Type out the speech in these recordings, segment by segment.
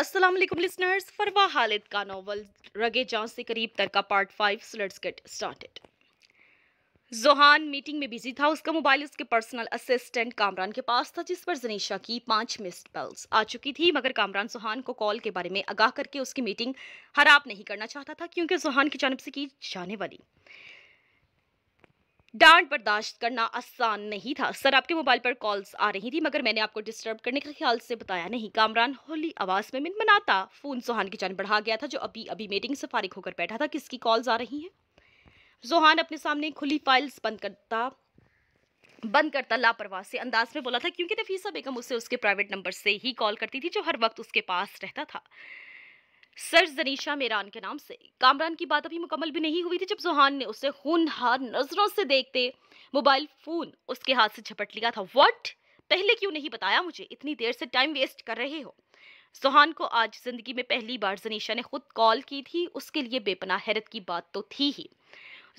Aslam listeners फरवा हालिद का novel रगे जहाँ से करीब तर का पार्ट फाइव स्लट्स गेट स्टार्टेड जोहान मीटिंग में बिजी था उसका मोबाइल उसके पर्सनल असिस्टेंट कामरान के पास था जिस पर जनीशा की पांच मिस्ड कॉल्स आ चुकी थी मगर कामरान जोहान को कॉल के बारे में आगाह करके उसकी मीटिंग हराब नहीं करना चाहता था क्योंकि जोहान की जानब से की जाने वाली डांट बर्दाश्त करना आसान नहीं था सर आपके मोबाइल पर कॉल्स आ रही थी मगर मैंने आपको डिस्टर्ब करने के ख्याल से बताया नहीं कामरान होली आवाज़ में मनाता फ़ोन सोहान की जान बढ़ा गया था जो अभी अभी मीटिंग से फारिग होकर बैठा था किसकी कॉल्स आ रही हैं जोहान अपने सामने खुली फाइल्स बंद करता बंद करता लापरवाह से अंदाज में बोला था क्योंकि नफीसा बेगम उसे उसके प्राइवेट नंबर से ही कॉल करती थी जो हर वक्त उसके पास रहता था सर जनीशा मेरान के नाम से कामरान की बात अभी मुकम्मल भी नहीं हुई थी जब जोहान ने उसे खूनहार नजरों से देखते मोबाइल फोन उसके हाथ से झपट लिया था वट पहले क्यों नहीं बताया मुझे इतनी देर से टाइम वेस्ट कर रहे हो सोहान को आज जिंदगी में पहली बार जनीशा ने खुद कॉल की थी उसके लिए बेपना हैरत की बात तो थी ही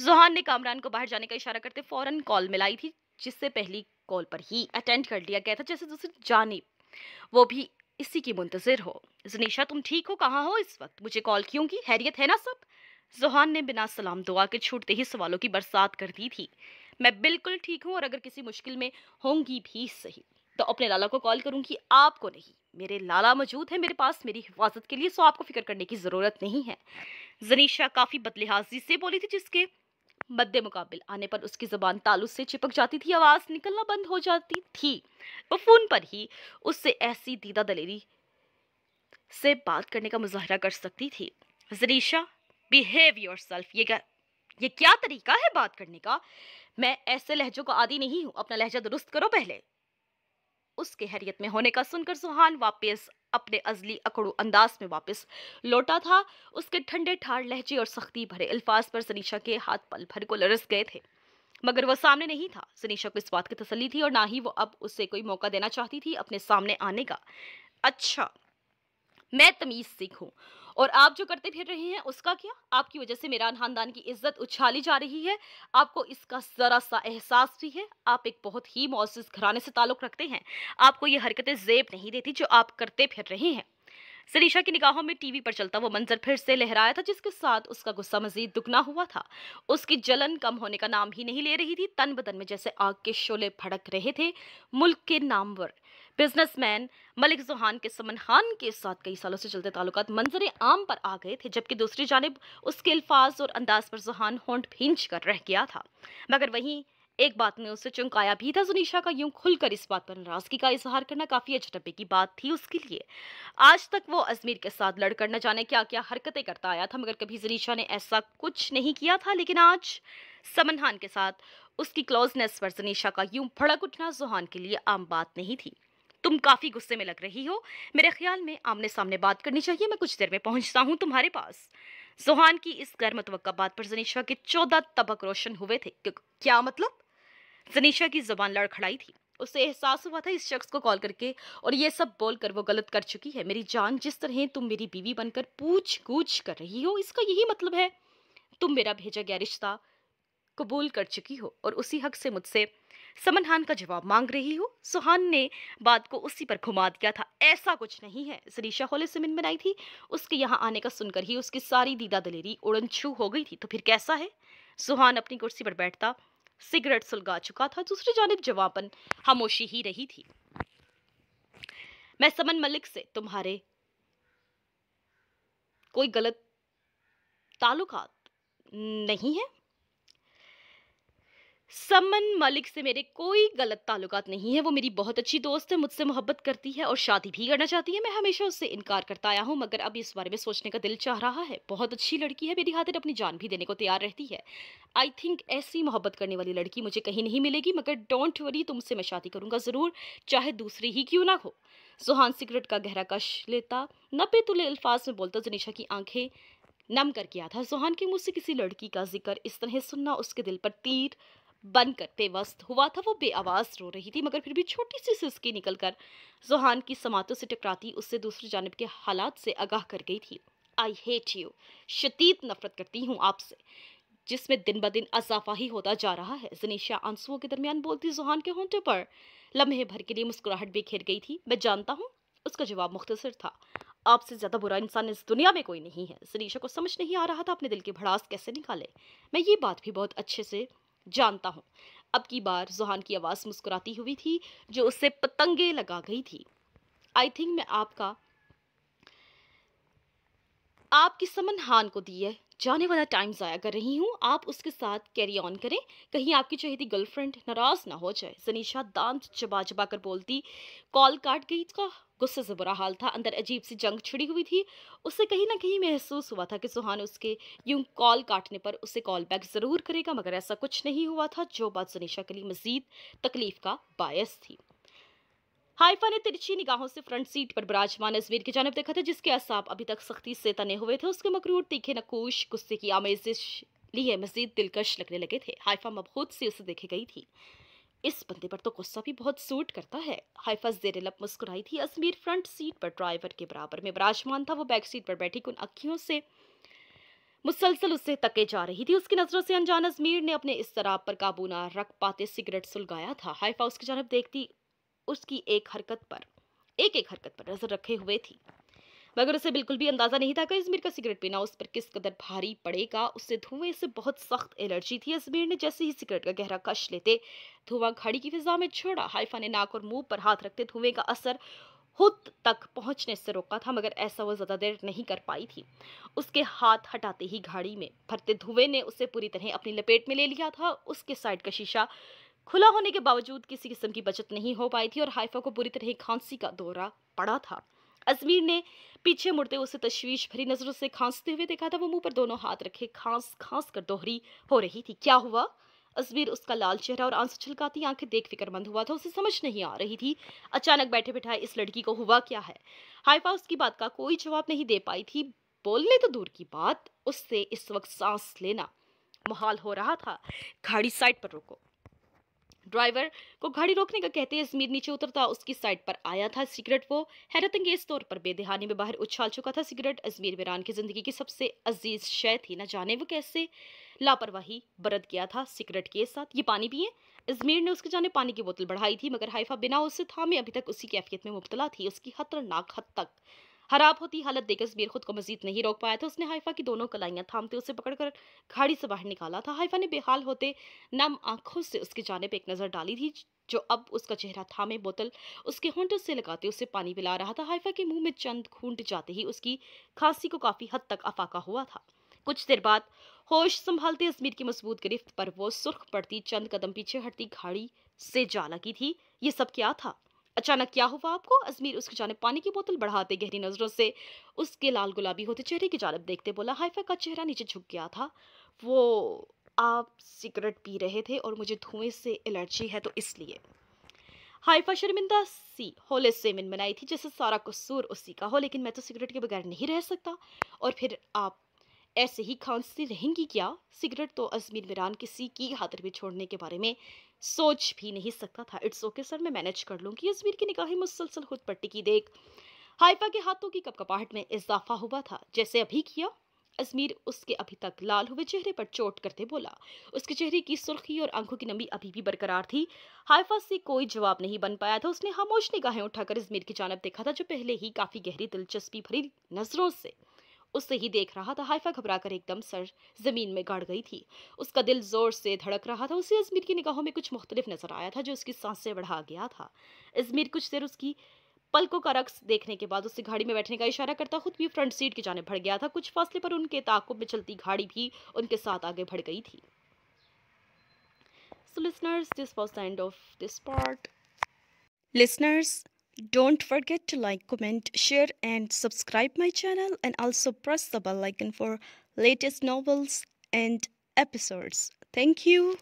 जोहान ने कामरान को बाहर जाने का इशारा करते फौरन कॉल मिलाई थी जिससे पहली कॉल पर ही अटेंड कर लिया गया था जैसे दूसरी जाने वो भी इसी की मुंतज़िर हो जनीशा तुम ठीक हो कहाँ हो इस वक्त मुझे कॉल क्यों की हैरियत है ना सब जोहान ने बिना सलाम दुआ के छूटते ही सवालों की बरसात कर दी थी मैं बिल्कुल ठीक हूँ और अगर किसी मुश्किल में होंगी भी सही तो अपने लाला को कॉल करूँगी आपको नहीं मेरे लाला मौजूद है मेरे पास मेरी हिफाजत के लिए सो आपको फिक्र करने की ज़रूरत नहीं है जनीशा काफ़ी बदलिहाजी से बोली थी जिसके मद्दे मुकाबिल आने पर उसकी ज़बान तालु से चिपक जाती थी आवाज़ निकलना बंद हो जाती थी वो फोन पर ही उससे ऐसी दीदा दलेरी से बात करने का मुजाहरा कर सकती थी जरीशा बिहेव योर सेल्फ ये क्या ये क्या तरीका है बात करने का मैं ऐसे लहजों का आदि नहीं हूँ अपना लहजा दुरुस्त करो पहले उसके हैरियत में होने का सुनकर सुहान वापस अपने अजली अकड़ो अंदाज में वापस लौटा था उसके ठंडे ठार लहजे और सख्ती भरे अल्फाज पर सनीशा के हाथ पल भर को लरस गए थे मगर वह सामने नहीं था सनीशा को इस बात की तसली थी और ना ही वो अब उससे कोई मौका देना चाहती थी अपने सामने आने का अच्छा मैं तमीज़ सीखूँ और आप जो करते फिर रहे हैं उसका क्या आपकी वजह से मेरा खानदान की इज्जत उछाली जा रही है आपको इसका ज़रा सा एहसास भी है आप एक बहुत ही मोजिज घराने से ताल्लुक़ रखते हैं आपको ये हरकतें जेब नहीं देती जो आप करते फिर रहे हैं सरीशा की निगाहों में टीवी पर चलता वो मंजर फिर से लहराया था जिसके साथ उसका गुस्सा मजीद दुगना हुआ था उसकी जलन कम होने का नाम ही नहीं ले रही थी तन बदन में जैसे आग के शोले भड़क रहे थे मुल्क के नामवर बिजनेसमैन मलिक जुहान के समन खान के साथ कई सालों से चलते ताल्लुक मंजर आम पर आ गए थे जबकि दूसरी जानब उसके अल्फाज और अंदाज पर जुहान होंड भींच कर रह गया था मगर वहीं एक बात ने उसे चुंकाया भी था जुनीशा का यूं खुलकर इस बात पर नाराजगी का इजहार करना काफी अजनबे की बात थी उसके लिए आज तक वो अजमेर के साथ लड़कर न जाने क्या क्या हरकतें करता आया था मगर कभी जुनीशा ने ऐसा कुछ नहीं किया था लेकिन आज समन खान के साथ उसकी क्लोजनेस पर जुनीशा का यूं भड़क उठना जुहान के लिए आम बात नहीं थी तुम काफ़ी गुस्से में लग रही हो मेरे ख्याल में आमने सामने बात करनी चाहिए मैं कुछ देर में पहुंचता हूं तुम्हारे पास जोहान की इस गैर मतवक बात पर जनीशा के चौदह तबक रोशन हुए थे क्या मतलब जनीशा की जबान लड़खड़ाई थी उसे एहसास हुआ था इस शख्स को कॉल करके और ये सब बोलकर वो गलत कर चुकी है मेरी जान जिस तरह तुम मेरी बीवी बनकर पूछ गूछ कर रही हो इसका यही मतलब है तुम मेरा भेजा गया रिश्ता कबूल कर चुकी हो और उसी हक से मुझसे समन हान का जवाब मांग रही हो सुहान ने बात को उसी पर घुमा दिया था ऐसा कुछ नहीं है सरीशा होले सिमिन बनाई थी उसके यहाँ आने का सुनकर ही उसकी सारी दीदा दलेरी उड़न छू हो गई थी तो फिर कैसा है सुहान अपनी कुर्सी पर बैठता सिगरेट सुलगा चुका था दूसरी जानब जवाबन खामोशी ही रही थी मैं समन मलिक से तुम्हारे कोई गलत ताल्लुकात नहीं है समन मलिक से मेरे कोई गलत ताल्लुकात नहीं है वो मेरी बहुत अच्छी दोस्त है मुझसे मोहब्बत करती है और शादी भी करना चाहती है मैं हमेशा उससे इनकार करता आया हूँ मगर अब इस बारे में सोचने का दिल चाह रहा है बहुत अच्छी लड़की है मेरी खातिर अपनी जान भी देने को तैयार रहती है आई थिंक ऐसी मोहब्बत करने वाली लड़की मुझे कहीं नहीं मिलेगी मगर डोंट वरी तुमसे मैं शादी करूँगा ज़रूर चाहे दूसरी ही क्यों ना हो सुहान सिगरेट का गहरा कश लेता नपे तुले अल्फाज में बोलता जनीशा की आंखें नम कर किया था सुहान के मुँह से किसी लड़की का जिक्र इस तरह सुनना उसके दिल पर तीर बनकर बेवस्त हुआ था वो बेआवाज़ रो रही थी मगर फिर भी छोटी सी सिसकी निकलकर जोहान की समातों से टकराती उससे दूसरी जानब के हालात से आगाह कर गई थी आई हेट यू शदीद नफरत करती हूँ आपसे जिसमें दिन ब दिन अजाफा ही होता जा रहा है जनीशा आंसुओं के दरमियान बोलती जुहान के होंटे पर लम्हे भर के लिए मुस्कुराहट भी घिर गई थी मैं जानता हूँ उसका जवाब मुख्तसर था आपसे ज़्यादा बुरा इंसान इस दुनिया में कोई नहीं है जनीशा को समझ नहीं आ रहा था अपने दिल की भड़ास कैसे निकाले मैं ये बात भी बहुत अच्छे से जानता हूँ अब की बार जुहान की आवाज़ मुस्कुराती हुई थी जो उससे पतंगे लगा गई थी आई थिंक मैं आपका आपकी समन हान को दी है जाने वाला टाइम ज़ाया कर रही हूँ आप उसके साथ कैरी ऑन करें कहीं आपकी चहेती गर्लफ्रेंड नाराज़ ना हो जाए जनीशा दांत चबा चबा कर बोलती कॉल काट गई इसका तो गुस्से से बुरा हाल था अंदर अजीब सी जंग छिड़ी हुई थी उससे कहीं ना कहीं महसूस हुआ था कि सुहान उसके यूं कॉल काटने पर उसे कॉल बैक ज़रूर करेगा मगर ऐसा कुछ नहीं हुआ था जो बात जनीशा के लिए मज़ीद तकलीफ़ का बायस थी हाइफा ने तिरछी निगाहों से फ्रंट सीट पर विराजमान अजमेर की जानब देखा था जिसके असाब अभी तक सख्ती से तने हुए थे उसके मकरूर तीखे नकोश गुस्से की आमेजिश लिए मजीद दिलकश लगने लगे थे हाइफा मबहूत से उसे देखी गई थी इस बंदे पर तो गुस्सा भी बहुत सूट करता है हाइफा जेर लप मुस्कुराई थी अजमीर फ्रंट सीट पर ड्राइवर के बराबर में विराजमान था वो बैक सीट पर बैठी उन अखियों से मुसलसल उससे तके जा रही थी उसकी नज़रों से अनजान अजमीर ने अपने इस शराब पर काबू ना रख पाते सिगरेट सुलगाया था हाइफा उसकी जानब देखती उसकी एक हरकत पर एक एक हरकत पर नजर रखे हुए थी मगर उसे बिल्कुल भी अंदाजा नहीं था कि अजमेर का सिगरेट पीना उस पर किस कदर भारी पड़ेगा उससे धुएं से बहुत सख्त एलर्जी थी अजमेर ने जैसे ही सिगरेट का गहरा कश लेते धुआं खाड़ी की फिजा में छोड़ा हाइफा ने नाक और मुंह पर हाथ रखते धुएं का असर खुद तक पहुंचने से रोका था मगर ऐसा वो ज़्यादा देर नहीं कर पाई थी उसके हाथ हटाते ही घाड़ी में भरते धुएं ने उसे पूरी तरह अपनी लपेट में ले लिया था उसके साइड का शीशा खुला होने के बावजूद किसी किस्म की बचत नहीं हो पाई थी और हाइफा को बुरी तरह खांसी का दौरा पड़ा था अजमीर ने पीछे मुड़ते उसे तशवीश भरी नजरों से खांसते हुए देखा था वो मुंह पर दोनों हाथ रखे खांस खांस कर दोहरी हो रही थी क्या हुआ अजमीर उसका लाल चेहरा और आंसू छलकाती आंखें देख फिक्रमंद हुआ था उसे समझ नहीं आ रही थी अचानक बैठे बैठाए इस लड़की को हुआ क्या है हाइफा उसकी बात का कोई जवाब नहीं दे पाई थी बोलने तो दूर की बात उससे इस वक्त सांस लेना मुहाल हो रहा था खाड़ी साइड पर रुको ड्राइवर को गाड़ी रोकने का कहते हैं नीचे उतरता उसकी साइड पर आया था सिगरेट वो हैरत अंगेज तौर पर बेदहानी में बाहर उछाल चुका था सिगरेट अजमीर वीरान की जिंदगी की सबसे अजीज शय थी न जाने वो कैसे लापरवाही बरत गया था सिगरेट के साथ ये पानी पिए अजमीर ने उसके जाने पानी की बोतल बढ़ाई थी मगर हाइफा बिना उससे थामे अभी तक उसी कैफियत में मुबतला थी उसकी खतरनाक हद तक खराब होती हालत देखकर जुबेर खुद को मजीद नहीं रोक पाया था उसने हाइफा की दोनों कलाइयाँ थामते उसे पकड़कर खाड़ी से बाहर निकाला था हाइफा ने बेहाल होते नम आंखों से उसकी जानब एक नज़र डाली थी जो अब उसका चेहरा थामे बोतल उसके होंट से लगाते उसे पानी पिला रहा था हाइफा के मुंह में चंद घूंट जाते ही उसकी खांसी को काफ़ी हद तक अफाका हुआ था कुछ देर बाद होश संभालते अजमीर की मजबूत गिरफ्त पर वो सुर्ख पड़ती चंद कदम पीछे हटती घाड़ी से जा लगी थी ये सब क्या था अचानक क्या हुआ आपको अजमीर उसकी जानब पानी की बोतल बढ़ाते गहरी नजरों से उसके लाल गुलाबी होते चेहरे की जानब देखते बोला हाइफा का चेहरा नीचे झुक गया था वो आप सिगरेट पी रहे थे और मुझे धुएं से एलर्जी है तो इसलिए हाइफा शर्मिंदा सी होले से मिन मनाई थी जैसे सारा कसूर उसी का हो लेकिन मैं तो सिगरेट के बगैर नहीं रह सकता और फिर आप ऐसे ही खांसती रहेंगी क्या सिगरेट तो अजमीर मिरान किसी की खातर भी छोड़ने के बारे में सोच भी नहीं सकता था इट्स ओके सर मैं मैनेज कर लूँगी यजवीर की निकाह मुसलसल खुद पट्टी की देख हाइफा के हाथों की कपकपाहट में इजाफा हुआ था जैसे अभी किया अजमीर उसके अभी तक लाल हुए चेहरे पर चोट करते बोला उसके चेहरे की सुर्खी और आंखों की नमी अभी भी बरकरार थी हाइफा से कोई जवाब नहीं बन पाया था उसने खामोश निगाहें उठाकर अजमीर की जानब देखा था जो पहले ही काफ़ी गहरी दिलचस्पी भरी नज़रों से उससे ही देख रहा था हाइफा घबरा कर एकदम सर जमीन में गाड़ गई थी उसका दिल जोर से धड़क रहा था उसे अजमीर की निगाहों में कुछ मुख्तलिफ नजर आया था जो उसकी सांसें बढ़ा गया था अजमीर कुछ देर उसकी पलकों का रक्स देखने के बाद उससे गाड़ी में बैठने का इशारा करता खुद भी फ्रंट सीट की जाने भड़ गया था कुछ फासले पर उनके ताकुब में चलती गाड़ी भी उनके साथ आगे बढ़ गई थी So listeners, this was the end of this part. Listeners, Don't forget to like, comment, share and subscribe my channel and also press the bell icon for latest novels and episodes. Thank you.